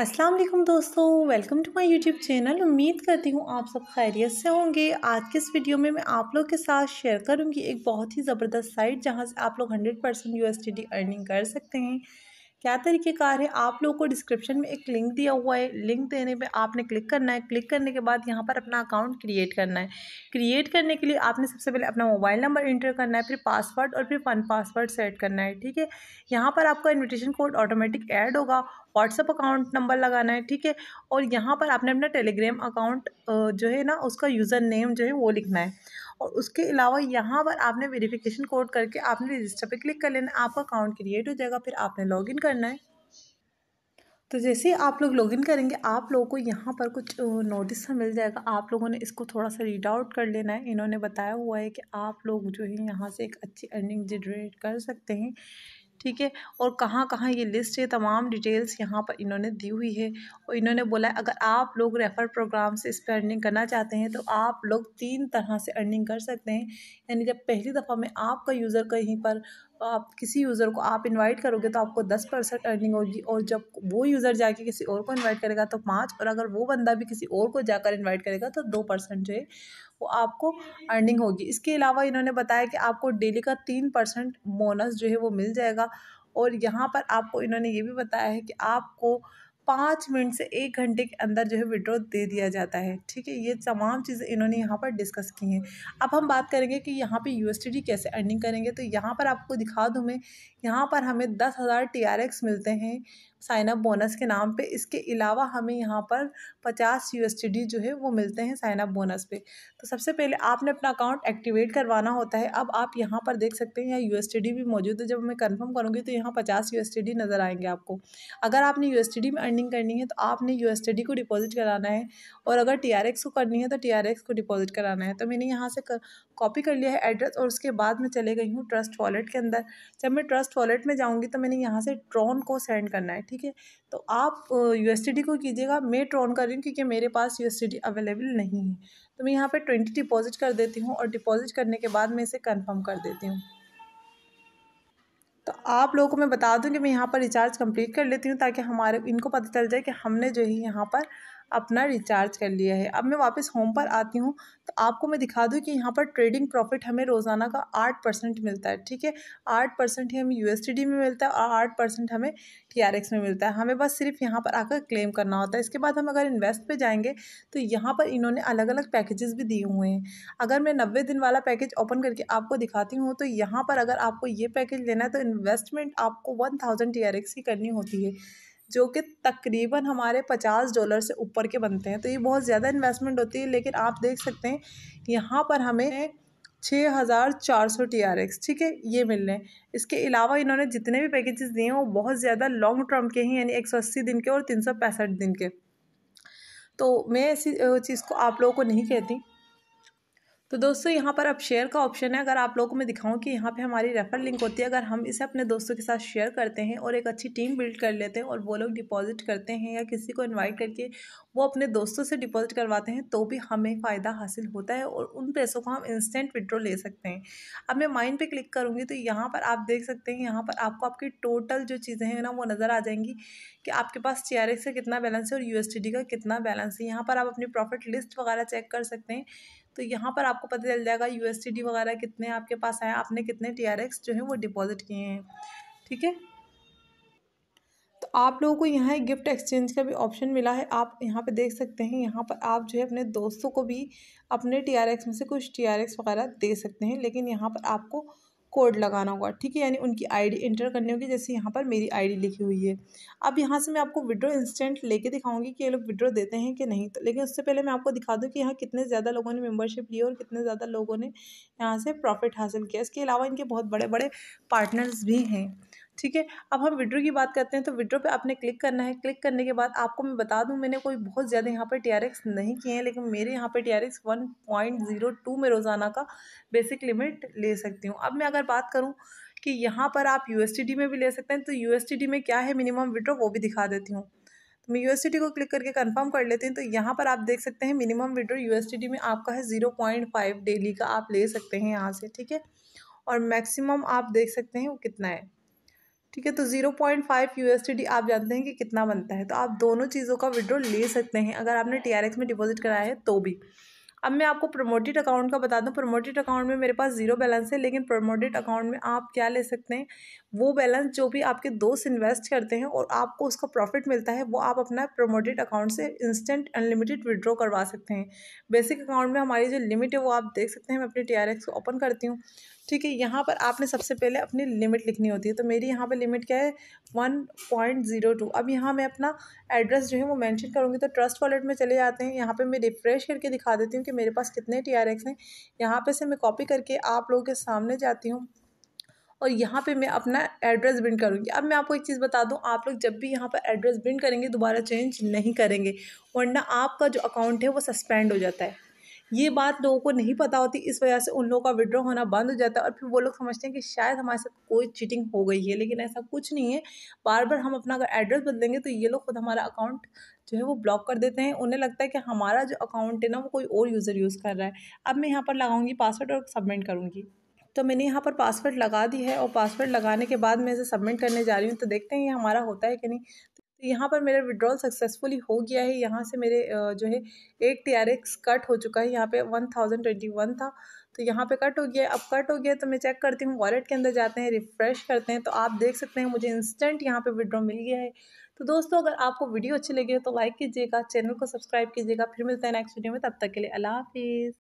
अस्सलाम वालेकुम दोस्तों welcome to my YouTube channel उम्मीद करती हूँ आप सब खैरियत से होंगे आज के इस वीडियो में मैं आप लोग के साथ शेयर करूँगी एक बहुत ही ज़बरदस्त साइट जहाँ से आप लोग 100 परसेंट यू अर्निंग कर सकते हैं क्या तरीक़ेकार है आप लोगों को डिस्क्रिप्शन में एक लिंक दिया हुआ है लिंक देने पे आपने क्लिक करना है क्लिक करने के बाद यहाँ पर अपना अकाउंट क्रिएट करना है क्रिएट करने के लिए आपने सबसे पहले अपना मोबाइल नंबर इंटर करना है फिर पासवर्ड और फिर वन पासवर्ड सेट करना है ठीक है यहाँ पर आपका इन्विटेशन कोड ऑटोमेटिक ऐड होगा व्हाट्सअप अकाउंट नंबर लगाना है ठीक है और यहाँ पर आपने अपना टेलीग्राम अकाउंट जो है ना उसका यूज़र नेम जो है वो लिखना है और उसके अलावा यहाँ पर आपने वेरिफिकेशन कोड करके आपने रजिस्टर पे क्लिक कर लेना आपका अकाउंट क्रिएट हो जाएगा फिर आपने लॉगिन करना है तो जैसे ही आप लोग लॉगिन करेंगे आप लोगों को यहाँ पर कुछ नोटिस मिल जाएगा आप लोगों ने इसको थोड़ा सा रीड आउट कर लेना है इन्होंने बताया हुआ है कि आप लोग जो है यहाँ से एक अच्छी अर्निंग जनरेट कर सकते हैं ठीक है और कहाँ कहाँ ये लिस्ट है तमाम डिटेल्स यहाँ पर इन्होंने दी हुई है और इन्होंने बोला है अगर आप लोग रेफ़र प्रोग्राम से इस पर अर्निंग करना चाहते हैं तो आप लोग तीन तरह से अर्निंग कर सकते हैं यानी जब पहली दफ़ा में आपका यूज़र कहीं पर तो आप किसी यूज़र को आप इनवाइट करोगे तो आपको दस परसेंट अर्निंग होगी और जब वो यूज़र जाके किसी और को इनवाइट करेगा तो पाँच और अगर वो बंदा भी किसी और को जाकर इनवाइट करेगा तो दो परसेंट जो है वो आपको अर्निंग होगी इसके अलावा इन्होंने बताया कि आपको डेली का तीन परसेंट बोनस जो है वो मिल जाएगा और यहाँ पर आपको इन्होंने ये भी बताया है कि आपको पाँच मिनट से एक घंटे के अंदर जो है विड्रॉ दे दिया जाता है ठीक है ये तमाम चीज़ें इन्होंने यहाँ पर डिस्कस की हैं अब हम बात करेंगे कि यहाँ पे यू कैसे अर्निंग करेंगे तो यहाँ पर आपको दिखा दूँ मैं यहाँ पर हमें दस हज़ार टी मिलते हैं साइन अप बोनस के नाम पे इसके अलावा हमें यहाँ पर पचास यू जो है वो मिलते हैं साइन अप बोनस पे तो सबसे पहले आपने अपना अकाउंट एक्टिवेट करवाना होता है अब आप यहाँ पर देख सकते हैं यहाँ यू भी मौजूद है जब मैं कन्फर्म करूँगी तो यहाँ पचास यू नज़र आएंगे आपको अगर आपने यू में अर्निंग करनी है तो आपने यू को डिपॉजिट कराना है और अगर टी को करनी है तो टी को डिपॉजिट कराना है तो मैंने यहाँ से कॉपी कर लिया है एड्रेस और उसके बाद मैं चले गई हूँ ट्रस्ट वॉलेट के अंदर जब मैं ट्रस्ट वॉलेट में जाऊँगी तो मैंने यहाँ से ट्रॉन को सेंड करना है ठीक ठीक है तो आप यू को कीजिएगा मैं ट्रॉन कर रही हूँ क्योंकि मेरे पास यू अवेलेबल नहीं है तो मैं यहाँ पर ट्वेंटी डिपॉजिट कर देती हूँ और डिपॉजिट करने के बाद मैं इसे कन्फर्म कर देती हूँ तो आप लोगों को मैं बता दूं कि मैं यहाँ पर रिचार्ज कंप्लीट कर लेती हूँ ताकि हमारे इनको पता चल जाए कि हमने जो है यहाँ पर अपना रिचार्ज कर लिया है अब मैं वापस होम पर आती हूँ तो आपको मैं दिखा दूँ कि यहाँ पर ट्रेडिंग प्रॉफिट हमें रोज़ाना का आठ परसेंट मिलता है ठीक है आठ परसेंट ही हमें यू में मिलता है और आठ परसेंट हमें टी में मिलता है हमें बस सिर्फ यहाँ पर आकर क्लेम करना होता है इसके बाद हम अगर इन्वेस्ट पर जाएंगे तो यहाँ पर इन्होंने अलग अलग पैकेजेस भी दिए हुए हैं अगर मैं नब्बे दिन वाला पैकेज ओपन करके आपको दिखाती हूँ तो यहाँ पर अगर आपको ये पैकेज लेना है तो इन्वेस्टमेंट आपको वन थाउजेंड टी की करनी होती है जो कि तकरीबन हमारे पचास डॉलर से ऊपर के बनते हैं तो ये बहुत ज़्यादा इन्वेस्टमेंट होती है लेकिन आप देख सकते हैं यहाँ पर हमें छः हज़ार चार सौ टी आर एक्स ठीक है ये मिल रहे हैं इसके अलावा इन्होंने जितने भी पैकेजेस दिए हैं वो बहुत ज़्यादा लॉन्ग टर्म के हैं यानी एक सौ अस्सी दिन के और तीन सौ पैंसठ दिन के तो मैं ऐसी चीज़ को आप लोगों को नहीं कहती तो दोस्तों यहाँ पर अब शेयर का ऑप्शन है अगर आप लोगों को मैं दिखाऊं कि यहाँ पे हमारी रेफर लिंक होती है अगर हम इसे अपने दोस्तों के साथ शेयर करते हैं और एक अच्छी टीम बिल्ड कर लेते हैं और वो लोग डिपॉजिट करते हैं या किसी को इनवाइट करके वो अपने दोस्तों से डिपॉजिट करवाते हैं तो भी हमें फ़ायदा हासिल होता है और उन पैसों को हम इंस्टेंट विड्रॉ ले सकते हैं अब मैं माइंड पर क्लिक करूँगी तो यहाँ पर आप देख सकते हैं यहाँ पर आपको आपकी टोटल जो चीज़ें हैं ना वो नज़र आ जाएंगी कि आपके पास टी आर का कितना बैलेंस है और यू का कितना बैलेंस है यहाँ पर आप अपनी प्रॉफिट लिस्ट वगैरह चेक कर सकते हैं तो यहाँ पर आपको पता चल जाएगा यू वगैरह कितने आपके पास आए आपने कितने टी जो हैं वो डिपॉज़िट किए हैं ठीक है तो आप लोगों को यहाँ गिफ्ट एक्सचेंज का भी ऑप्शन मिला है आप यहाँ पे देख सकते हैं यहाँ पर आप जो है अपने दोस्तों को भी अपने टी में से कुछ टी वगैरह दे सकते हैं लेकिन यहाँ पर आपको कोड लगाना होगा ठीक है यानी उनकी आईडी इंटर करनी होगी जैसे यहाँ पर मेरी आईडी लिखी हुई है अब यहाँ से मैं आपको विड्रो इंस्टेंट लेके दिखाऊंगी कि ये लोग विड्रो देते हैं कि नहीं तो लेकिन उससे पहले मैं आपको दिखा दूँ कि यहाँ कितने ज़्यादा लोगों ने मेम्बरशिप ली और कितने ज़्यादा लोगों ने यहाँ से प्रॉफिट हासिल किया इसके अलावा इनके बहुत बड़े बड़े पार्टनर्स भी हैं ठीक है अब हम विड्रो की बात करते हैं तो विड्रो पे आपने क्लिक करना है क्लिक करने के बाद आपको मैं बता दूं मैंने कोई बहुत ज़्यादा यहाँ पर टी नहीं किए हैं लेकिन मेरे यहाँ पर टी आर में रोज़ाना का बेसिक लिमिट ले सकती हूँ अब मैं अगर बात करूँ कि यहाँ पर आप यू में भी ले सकते हैं तो यू में क्या है मिनिमम विड्रो वो भी दिखा देती हूँ तो मैं यू को क्लिक करके कंफर्म कर लेती हूँ तो यहाँ पर आप देख सकते हैं मिनिमम विड्रो यू में आपका है ज़ीरो पॉइंट फाइव डेली का आप ले सकते हैं यहाँ से ठीक है और मैक्सिमम आप देख सकते हैं वो कितना है ठीक है तो zero point five U S D आप जानते हैं कि कितना बनता है तो आप दोनों चीज़ों का विड्रॉ ले सकते हैं अगर आपने टी आर एक्स में डिपॉजिट कराया है तो भी अब मैं आपको प्रमोटेड अकाउंट का बता दूं प्रमोटेड अकाउंट में मेरे पास जीरो बैलेंस है लेकिन प्रमोटेड अकाउंट में आप क्या ले सकते हैं वो बैलेंस जो भी आपके दोस्त इन्वेस्ट करते हैं और आपको उसका प्रॉफिट मिलता है वो आप अपना प्रमोटेड अकाउंट से इंस्टेंट अनलिमिटेड विड्रॉ करवा सकते हैं बेसिक अकाउंट में हमारी जो लिमिट है वो आप देख सकते हैं मैं अपने टी को ओपन करती हूँ ठीक है यहाँ पर आपने सबसे पहले अपनी लिमिट लिखनी होती है तो मेरी यहाँ पर लिमिट क्या है वन पॉइंट ज़ीरो टू अब यहाँ मैं अपना एड्रेस जो है वो मेंशन करूँगी तो ट्रस्ट वॉलेट में चले जाते हैं यहाँ पे मैं रिफ्रेश करके दिखा देती हूँ कि मेरे पास कितने टी आर एक्स हैं यहाँ पर से मैं कॉपी करके आप लोगों के सामने जाती हूँ और यहाँ पे मैं अपना एड्रेस प्रिंट करूँगी अब मैं आपको एक चीज़ बता दूँ आप लोग जब भी यहाँ पर एड्रेस प्रिंट करेंगे दोबारा चेंज नहीं करेंगे वरना आपका जो अकाउंट है वो सस्पेंड हो जाता है ये बात लोगों को नहीं पता होती इस वजह से उन लोगों का विड्रॉ होना बंद हो जाता है और फिर वो लोग समझते हैं कि शायद हमारे साथ कोई चीटिंग हो गई है लेकिन ऐसा कुछ नहीं है बार बार हम अपना अगर एड्रेस बदलेंगे तो ये लोग खुद हमारा अकाउंट जो है वो ब्लॉक कर देते हैं उन्हें लगता है कि हमारा जो अकाउंट है ना वो कोई और यूज़र यूज़ कर रहा है अब मैं यहाँ पर लगाऊंगी पासवर्ड और सबमिट करूँगी तो मैंने यहाँ पर पासवर्ड लगा दी है और पासवर्ड लगाने के बाद मैं इसे सबमिट करने जा रही हूँ तो देखते हैं ये हमारा होता है कि नहीं तो यहाँ पर मेरा विड्रॉल सक्सेसफुली हो गया है यहाँ से मेरे जो है एक टी आर एक्स कट हो चुका है यहाँ पे वन थाउजेंड ट्वेंटी वन था तो यहाँ पे कट हो गया अब कट हो गया तो मैं चेक करती हूँ वॉलेट के अंदर जाते हैं रिफ़्रेश करते हैं तो आप देख सकते हैं मुझे इंस्टेंट यहाँ पे विड्रॉ मिल गया है तो दोस्तों अगर आपको वीडियो अच्छी लगी है तो लाइक कीजिएगा चैनल को सब्सक्राइब कीजिएगा फिर मिलते हैं नेक्स्ट वीडियो में तब तक के लिए अला हाफिज़